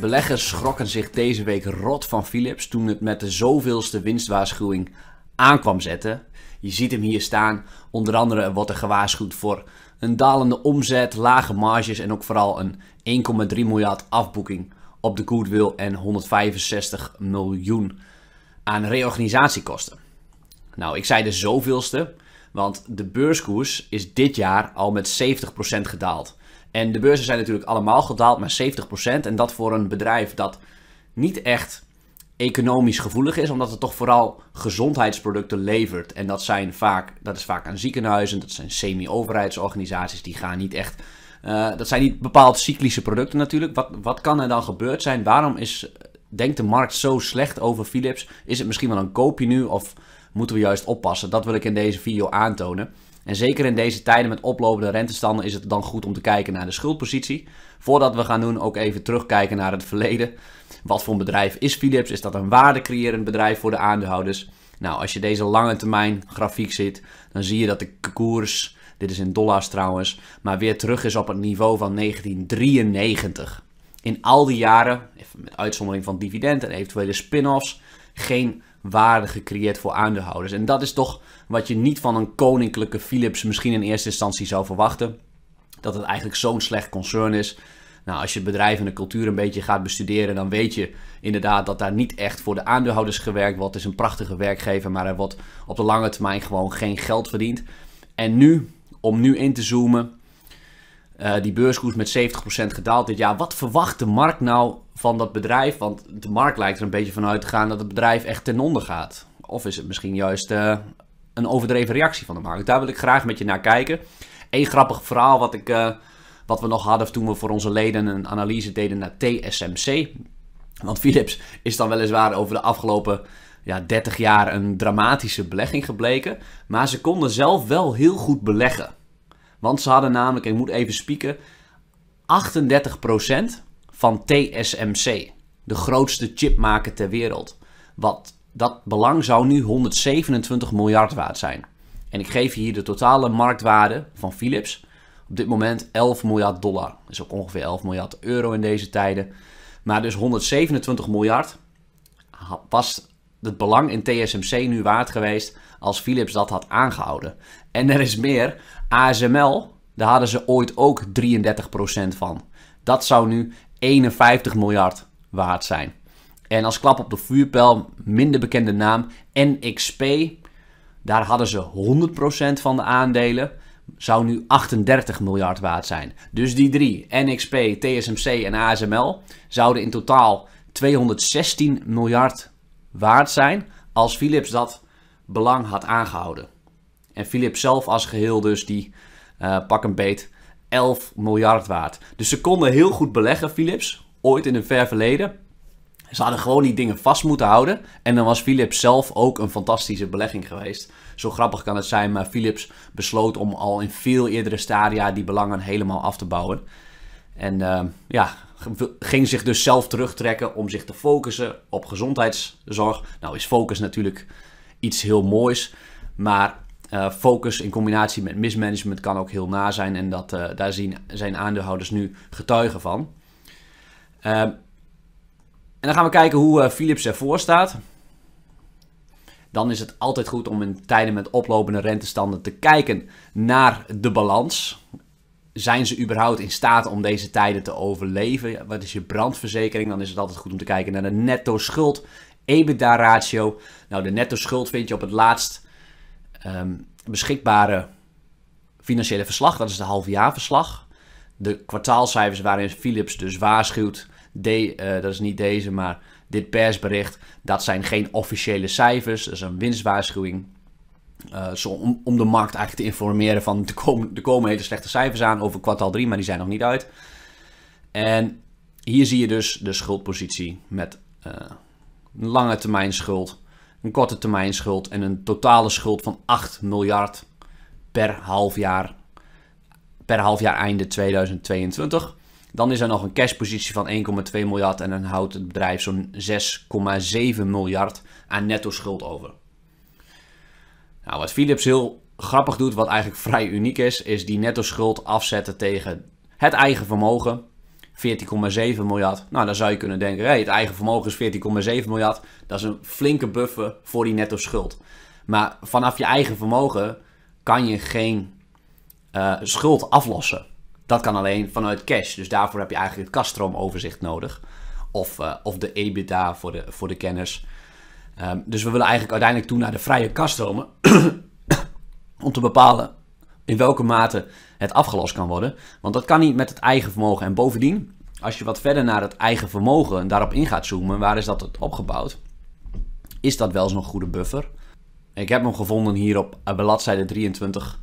Beleggers schrokken zich deze week rot van Philips toen het met de zoveelste winstwaarschuwing aankwam zetten. Je ziet hem hier staan. Onder andere wordt er gewaarschuwd voor een dalende omzet, lage marges en ook vooral een 1,3 miljard afboeking op de goodwill en 165 miljoen aan reorganisatiekosten. Nou, ik zei de zoveelste, want de beurskoers is dit jaar al met 70% gedaald. En de beurzen zijn natuurlijk allemaal gedaald, maar 70%. En dat voor een bedrijf dat niet echt economisch gevoelig is, omdat het toch vooral gezondheidsproducten levert. En dat, zijn vaak, dat is vaak aan ziekenhuizen, dat zijn semi-overheidsorganisaties, die gaan niet echt. Eh, dat zijn niet bepaald cyclische producten natuurlijk. Wat, wat kan er dan gebeurd zijn? Waarom is denkt de markt zo slecht over Philips? Is het misschien wel een koopje nu of moeten we juist oppassen? Dat wil ik in deze video aantonen. En zeker in deze tijden met oplopende rentestanden is het dan goed om te kijken naar de schuldpositie. Voordat we gaan doen ook even terugkijken naar het verleden. Wat voor een bedrijf is Philips? Is dat een waardecreërend bedrijf voor de aandeelhouders? Nou, als je deze lange termijn grafiek ziet, dan zie je dat de koers, dit is in dollars trouwens, maar weer terug is op het niveau van 1993 in al die jaren, even met uitzondering van dividend en eventuele spin-offs, geen waarde gecreëerd voor aandeelhouders. En dat is toch wat je niet van een koninklijke Philips misschien in eerste instantie zou verwachten. Dat het eigenlijk zo'n slecht concern is. Nou, als je bedrijf en de cultuur een beetje gaat bestuderen, dan weet je inderdaad dat daar niet echt voor de aandeelhouders gewerkt wordt. Het is een prachtige werkgever, maar er wordt op de lange termijn gewoon geen geld verdiend. En nu, om nu in te zoomen, eh, die beurskoers met 70% gedaald dit jaar. Wat verwacht de markt nou van dat bedrijf? Want de markt lijkt er een beetje vanuit te gaan dat het bedrijf echt ten onder gaat. Of is het misschien juist eh, een overdreven reactie van de markt? Daar wil ik graag met je naar kijken. Eén grappig verhaal wat, ik, eh, wat we nog hadden toen we voor onze leden een analyse deden naar TSMC. Want Philips is dan weliswaar over de afgelopen ja, 30 jaar een dramatische belegging gebleken. Maar ze konden zelf wel heel goed beleggen. Want ze hadden namelijk, ik moet even spieken, 38% van TSMC, de grootste chipmaker ter wereld. Wat, dat belang zou nu 127 miljard waard zijn. En ik geef je hier de totale marktwaarde van Philips. Op dit moment 11 miljard dollar. Dat is ook ongeveer 11 miljard euro in deze tijden. Maar dus 127 miljard was het belang in TSMC nu waard geweest als Philips dat had aangehouden. En er is meer, ASML, daar hadden ze ooit ook 33% van. Dat zou nu 51 miljard waard zijn. En als klap op de vuurpijl, minder bekende naam, NXP. Daar hadden ze 100% van de aandelen. Zou nu 38 miljard waard zijn. Dus die drie, NXP, TSMC en ASML, zouden in totaal 216 miljard waard zijn als Philips dat belang had aangehouden. En Philips zelf als geheel dus die eh, pak een beet 11 miljard waard. Dus ze konden heel goed beleggen, Philips, ooit in een ver verleden. Ze hadden gewoon die dingen vast moeten houden. En dan was Philips zelf ook een fantastische belegging geweest. Zo grappig kan het zijn, maar Philips besloot om al in veel eerdere stadia die belangen helemaal af te bouwen. En eh, ja, ging zich dus zelf terugtrekken om zich te focussen op gezondheidszorg. Nou is focus natuurlijk iets heel moois, maar eh, focus in combinatie met mismanagement kan ook heel na zijn en dat, eh, daar zien, zijn aandeelhouders nu getuigen van. Ehm, en dan gaan we kijken hoe eh, Philips ervoor staat. Dan is het altijd goed om in tijden met oplopende rentestanden te kijken naar de balans zijn ze überhaupt in staat om deze tijden te overleven? Wat is je brandverzekering? Dan is het altijd goed om te kijken naar de netto schuld EBITDA ratio. Nou, de netto schuld vind je op het laatst ehm, beschikbare financiële verslag. Dat is de halfjaarverslag. De kwartaalcijfers waarin Philips dus waarschuwt. De, eh, dat is niet deze, maar dit persbericht. Dat zijn geen officiële cijfers. Dat is een winstwaarschuwing. Eh, om, om, de markt eigenlijk te informeren van er komen, er komen hele slechte cijfers aan over kwartaal 3, maar die zijn nog niet uit. En hier zie je dus de schuldpositie met eh, een lange termijn schuld, een korte termijn schuld en een totale schuld van 8 miljard per half jaar, per half jaar einde 2022. Dan is er nog een cashpositie van 1,2 miljard en dan houdt het bedrijf zo'n 6,7 miljard aan netto schuld over. Nou, wat Philips heel grappig doet, wat eigenlijk vrij uniek is, is die netto schuld afzetten tegen het eigen vermogen. 14,7 miljard. Nou, dan zou je kunnen denken, hey, het eigen vermogen is 14,7 miljard. Dat is een flinke buffer voor die netto schuld. Maar vanaf je eigen vermogen kan je geen eh, schuld aflossen. Dat kan alleen vanuit cash. Dus daarvoor heb je eigenlijk het kaststroomoverzicht nodig. Of, eh, of de EBITDA voor de, voor de kenners. Ehm, dus we willen eigenlijk uiteindelijk toe naar de vrije kast komen. om te bepalen in welke mate het afgelost kan worden. Want dat kan niet met het eigen vermogen. En bovendien, als je wat verder naar het eigen vermogen en daarop in gaat zoomen, waar is dat opgebouwd? Is dat wel eens goede buffer? Ik heb hem gevonden hier op bladzijde 23.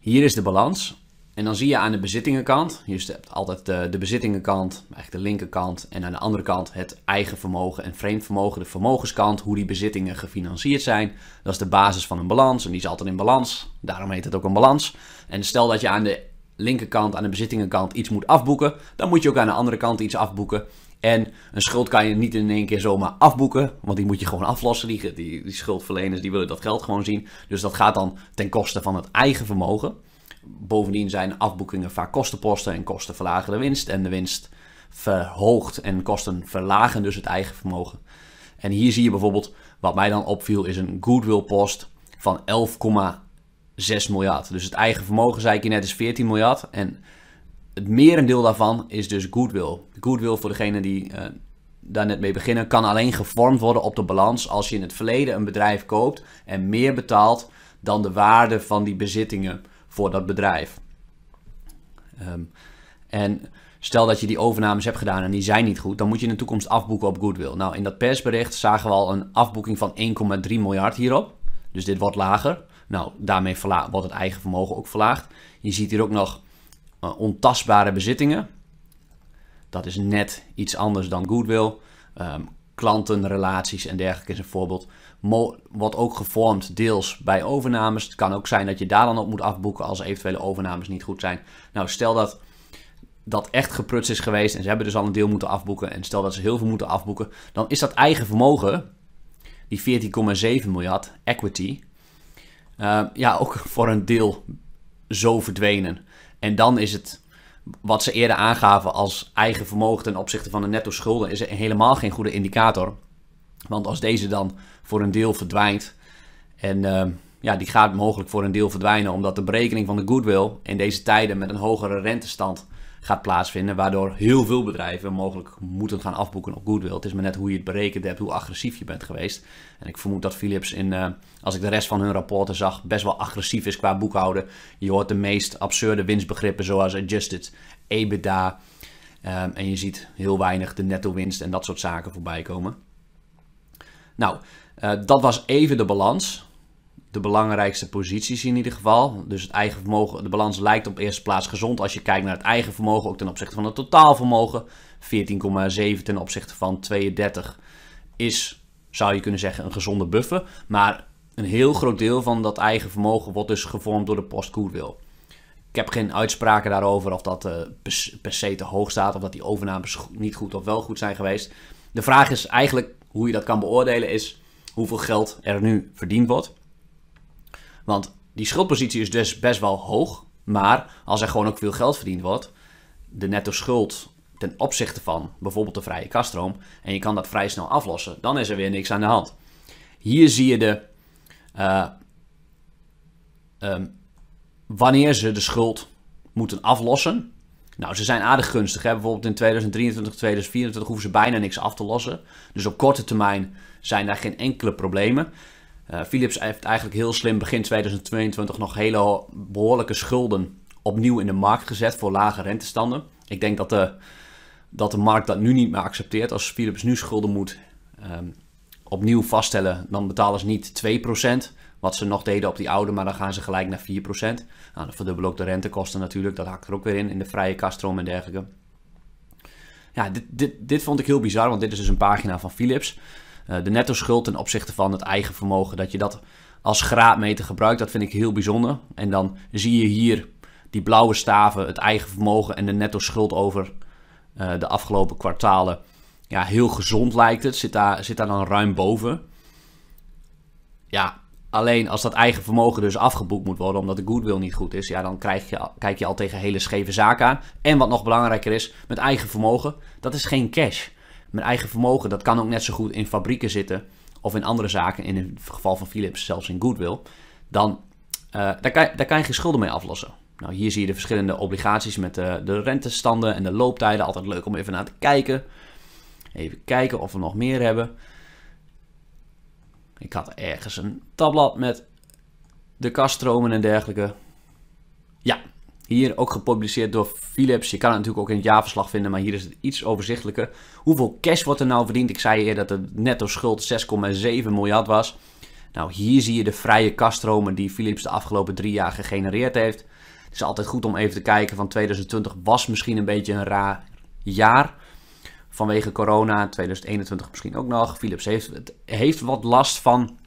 Hier is de balans. En dan zie je aan de bezittingenkant, je hebt altijd de, de bezittingenkant, eigenlijk de linkerkant. En aan de andere kant het eigen vermogen en vreemd vermogen, de vermogenskant, hoe die bezittingen gefinancierd zijn. Dat is de basis van een balans en die is altijd in balans. Daarom heet het ook een balans. En stel dat je aan de linkerkant, aan de bezittingenkant iets moet afboeken, dan moet je ook aan de andere kant iets afboeken. En een schuld kan je niet in één keer zomaar afboeken, want die moet je gewoon aflossen. Die, die, die schuldverleners die willen dat geld gewoon zien. Dus dat gaat dan ten koste van het eigen vermogen. Bovendien zijn afboekingen vaak kostenposten en kosten verlagen de winst. En de winst verhoogt en kosten verlagen dus het eigen vermogen. En hier zie je bijvoorbeeld, wat mij dan opviel, is een goodwill post van 11,6 miljard. Dus het eigen vermogen, zei ik je net, is 14 miljard. En het merendeel daarvan is dus goodwill. Goodwill, voor degene die eh, daar net mee beginnen, kan alleen gevormd worden op de balans als je in het verleden een bedrijf koopt en meer betaalt dan de waarde van die bezittingen voor dat bedrijf. Ehm, en stel dat je die overnames hebt gedaan en die zijn niet goed, dan moet je in de toekomst afboeken op goodwill. Nou, in dat persbericht zagen we al een afboeking van 1,3 miljard hierop. Dus dit wordt lager. Nou, daarmee wordt het eigen vermogen ook verlaagd. Je ziet hier ook nog eh, ontastbare bezittingen. Dat is net iets anders dan goodwill. Ehm, klantenrelaties en dergelijke is een voorbeeld wordt ook gevormd deels bij overnames. Het kan ook zijn dat je daar dan op moet afboeken als eventuele overnames niet goed zijn. Nou, stel dat dat echt gepruts is geweest en ze hebben dus al een deel moeten afboeken. En stel dat ze heel veel moeten afboeken, dan is dat eigen vermogen, die 14,7 miljard equity, eh, ja, ook voor een deel zo verdwenen. En dan is het wat ze eerder aangaven als eigen vermogen ten opzichte van de netto schulden, is helemaal geen goede indicator. Want als deze dan voor een deel verdwijnt en ehm, ja, die gaat mogelijk voor een deel verdwijnen omdat de berekening van de goodwill in deze tijden met een hogere rentestand gaat plaatsvinden, waardoor heel veel bedrijven mogelijk moeten gaan afboeken op goodwill. Het is maar net hoe je het berekend hebt, hoe agressief je bent geweest. En ik vermoed dat Philips, in, eh, als ik de rest van hun rapporten zag, best wel agressief is qua boekhouden. Je hoort de meest absurde winstbegrippen zoals adjusted, EBITDA. Ehm, en je ziet heel weinig de netto winst en dat soort zaken voorbij komen. Nou, eh, dat was even de balans. De belangrijkste posities in ieder geval. Dus het eigen vermogen, de balans lijkt op eerste plaats gezond als je kijkt naar het eigen vermogen, ook ten opzichte van het totaalvermogen. 14,7 ten opzichte van 32 is, zou je kunnen zeggen, een gezonde buffer. Maar een heel groot deel van dat eigen vermogen wordt dus gevormd door de postkoerwil. Ik heb geen uitspraken daarover of dat eh, per se te hoog staat of dat die overnames niet goed of wel goed zijn geweest. De vraag is eigenlijk hoe je dat kan beoordelen is hoeveel geld er nu verdiend wordt. Want die schuldpositie is dus best wel hoog. Maar als er gewoon ook veel geld verdiend wordt, de netto schuld ten opzichte van bijvoorbeeld de vrije kaststroom, en je kan dat vrij snel aflossen, dan is er weer niks aan de hand. Hier zie je de, eh, ehm, wanneer ze de schuld moeten aflossen, nou, ze zijn aardig gunstig. Hè? Bijvoorbeeld in 2023, 2024 hoeven ze bijna niks af te lossen. Dus op korte termijn zijn daar geen enkele problemen. Eh, Philips heeft eigenlijk heel slim begin 2022 nog hele behoorlijke schulden opnieuw in de markt gezet voor lage rentestanden. Ik denk dat de, dat de markt dat nu niet meer accepteert. Als Philips nu schulden moet ehm, opnieuw vaststellen, dan betalen ze niet 2%, wat ze nog deden op die oude, maar dan gaan ze gelijk naar 4%. Nou, dan verdubbelen ook de rentekosten natuurlijk, dat hakt er ook weer in, in de vrije kaststroom en dergelijke. Ja, dit, dit, dit vond ik heel bizar, want dit is dus een pagina van Philips. Eh, de netto schuld ten opzichte van het eigen vermogen, dat je dat als graadmeter gebruikt, dat vind ik heel bijzonder. En dan zie je hier die blauwe staven, het eigen vermogen en de netto schuld over eh, de afgelopen kwartalen. Ja, heel gezond lijkt het, zit daar, zit daar dan ruim boven. Ja, Alleen als dat eigen vermogen dus afgeboekt moet worden omdat de goodwill niet goed is, ja, dan krijg je, kijk je al tegen hele scheve zaken aan. En wat nog belangrijker is, met eigen vermogen, dat is geen cash. Met eigen vermogen, dat kan ook net zo goed in fabrieken zitten of in andere zaken, in het geval van Philips zelfs in goodwill. Dan eh, daar, kan, kan je geen schulden mee aflossen. Nou, hier zie je de verschillende obligaties met eh, de rentestanden en de looptijden. Altijd leuk om even naar te kijken. Even kijken of we nog meer hebben. Ik had ergens een tabblad met de kaststromen en dergelijke. Ja, hier ook gepubliceerd door Philips. Je kan het natuurlijk ook in het jaarverslag vinden, maar hier is het iets overzichtelijker. Hoeveel cash wordt er nou verdiend? Ik zei eerder dat de netto schuld 6,7 miljard was. Nou, hier zie je de vrije kaststromen die Philips de afgelopen drie jaar gegenereerd heeft. Het is altijd goed om even te kijken van 2020 was misschien een beetje een raar jaar vanwege corona, 2021 misschien ook nog. Philips heeft, heeft wat last van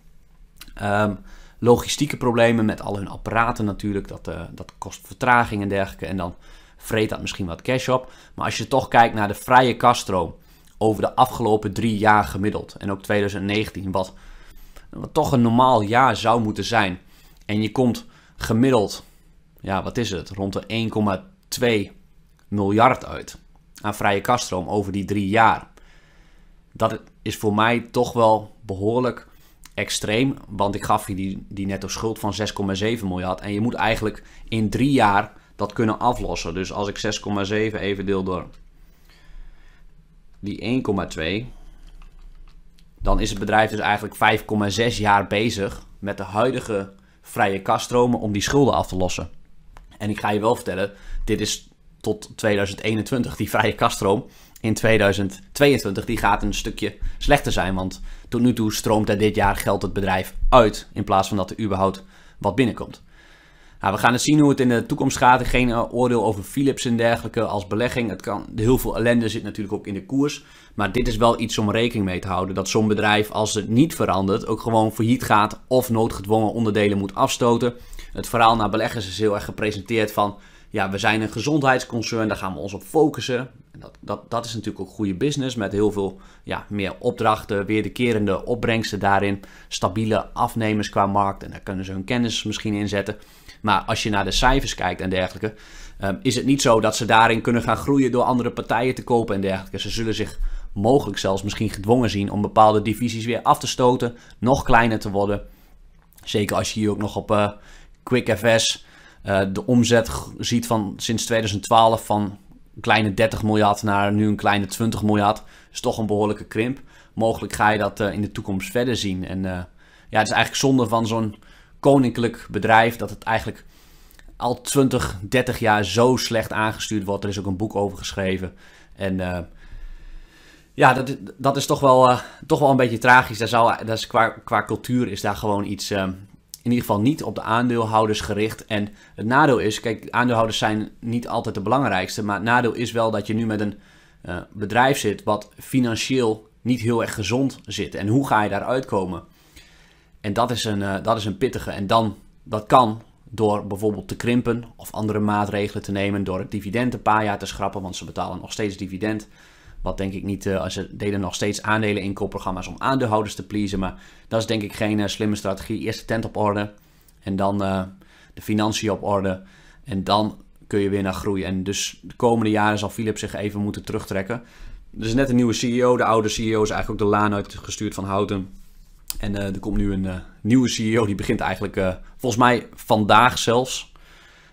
ehm, logistieke problemen met al hun apparaten natuurlijk. Dat, eh, dat kost vertraging en dergelijke. En dan vreet dat misschien wat cash op. Maar als je toch kijkt naar de vrije kaststroom over de afgelopen drie jaar gemiddeld. En ook 2019, wat, wat toch een normaal jaar zou moeten zijn. En je komt gemiddeld, ja wat is het, rond de 1,2 miljard uit aan vrije kaststroom over die drie jaar. Dat is voor mij toch wel behoorlijk extreem, want ik gaf je die, die netto schuld van 6,7 miljard. En je moet eigenlijk in drie jaar dat kunnen aflossen. Dus als ik 6,7 even deel door die 1,2, dan is het bedrijf dus eigenlijk 5,6 jaar bezig met de huidige vrije kaststromen om die schulden af te lossen. En ik ga je wel vertellen, dit is tot 2021, die vrije kaststroom. In 2022, die gaat een stukje slechter zijn. Want tot nu toe stroomt er dit jaar geld het bedrijf uit. In plaats van dat er überhaupt wat binnenkomt. Nou, we gaan eens zien hoe het in de toekomst gaat. Geen eh, oordeel over Philips en dergelijke als belegging. Het kan, heel veel ellende zit natuurlijk ook in de koers. Maar dit is wel iets om rekening mee te houden. Dat zo'n bedrijf, als het niet verandert, ook gewoon failliet gaat of noodgedwongen onderdelen moet afstoten. Het verhaal naar beleggers is heel erg gepresenteerd van ja, we zijn een gezondheidsconcern, daar gaan we ons op focussen. En dat, dat, dat is natuurlijk ook goede business met heel veel ja, meer opdrachten, wederkerende opbrengsten daarin, stabiele afnemers qua markt en daar kunnen ze hun kennis misschien inzetten. Maar als je naar de cijfers kijkt en dergelijke, ehm, is het niet zo dat ze daarin kunnen gaan groeien door andere partijen te kopen en dergelijke. Ze zullen zich mogelijk zelfs misschien gedwongen zien om bepaalde divisies weer af te stoten, nog kleiner te worden. Zeker als je hier ook nog op uh, eh, QuickFS eh, de omzet ziet van sinds 2012 van een kleine 30 miljard naar nu een kleine 20 miljard. is toch een behoorlijke krimp. Mogelijk ga je dat eh, in de toekomst verder zien. En eh, ja, het is eigenlijk zonde van zo'n koninklijk bedrijf dat het eigenlijk al 20, 30 jaar zo slecht aangestuurd wordt. Er is ook een boek over geschreven. En ja, dat, dat is toch wel, toch wel een beetje tragisch. Daar zou, dat is qua, cultuur is daar gewoon iets, in ieder geval niet op de aandeelhouders gericht. En het nadeel is, kijk, aandeelhouders zijn niet altijd de belangrijkste. Maar het nadeel is wel dat je nu met een eh, bedrijf zit wat financieel niet heel erg gezond zit. En hoe ga je daaruit komen? En dat is een, uh, dat is een pittige. En dan, dat kan door bijvoorbeeld te krimpen of andere maatregelen te nemen. Door het dividend een paar jaar te schrappen, want ze betalen nog steeds dividend. Wat denk ik niet, eh, als ze deden nog steeds aandelen in koopprogramma's om aandeelhouders te pleasen. Maar dat is denk ik geen eh, slimme strategie. Eerst de tent op orde en dan eh, de financiën op orde. En dan kun je weer naar groei. En dus de komende jaren zal Philips zich even moeten terugtrekken. Er is net een nieuwe CEO. De oude CEO is eigenlijk ook de laan uitgestuurd van Houten. En er komt nu een nieuwe CEO. Die begint eigenlijk volgens mij vandaag zelfs.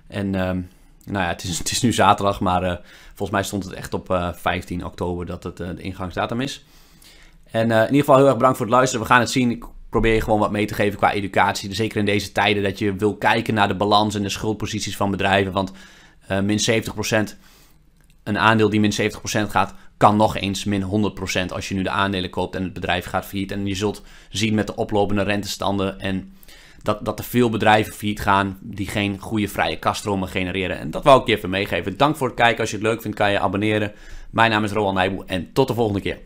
En ehm, nou ja, het is, het is nu zaterdag, maar eh, volgens mij stond het echt op 15 eh, oktober dat het eh, de ingangsdatum is. En in ieder geval heel erg bedankt voor het luisteren. We gaan het zien. Ik probeer je gewoon wat mee te geven qua educatie. Zeker in deze tijden dat je wil kijken naar de balans en de schuldposities van bedrijven. Want min 70%, een aandeel die min 70% gaat, kan nog eens min 100% als je nu de aandelen koopt en het bedrijf gaat failliet. En je zult zien met de oplopende rentestanden en dat, dat er veel bedrijven failliet gaan die geen goede vrije kaststromen genereren. En dat wou ik je even meegeven. Dank voor het kijken. Als je het leuk vindt, kan je abonneren. Mijn naam is Roan Nijboe en tot de volgende keer.